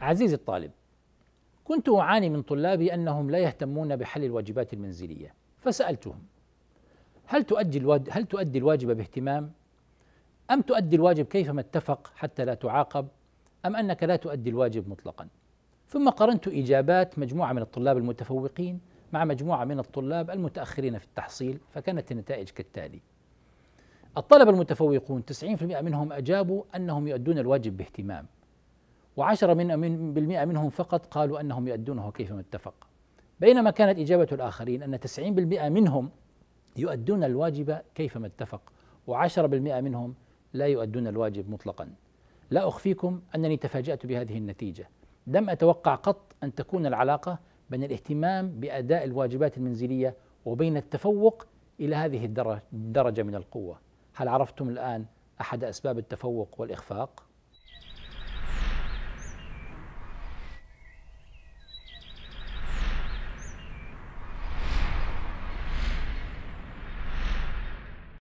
عزيزي الطالب كنت أعاني من طلابي أنهم لا يهتمون بحل الواجبات المنزلية فسألتهم هل تؤدي الواجب هل تؤدي الواجب باهتمام أم تؤدي الواجب كيفما اتفق حتى لا تعاقب أم أنك لا تؤدي الواجب مطلقا ثم قارنت إجابات مجموعة من الطلاب المتفوقين مع مجموعة من الطلاب المتأخرين في التحصيل فكانت النتائج كالتالي الطلبة المتفوقون 90% منهم أجابوا أنهم يؤدون الواجب باهتمام وعشرة من بالمئة منهم فقط قالوا أنهم يؤدونه كيفما اتفق بينما كانت إجابة الآخرين أن 90% منهم يؤدون الواجب كيفما اتفق و10% منهم لا يؤدون الواجب مطلقا لا أخفيكم أنني تفاجأت بهذه النتيجة لم أتوقع قط أن تكون العلاقة بين الاهتمام بأداء الواجبات المنزلية وبين التفوق إلى هذه الدرجة من القوة هل عرفتم الآن أحد أسباب التفوق والإخفاق؟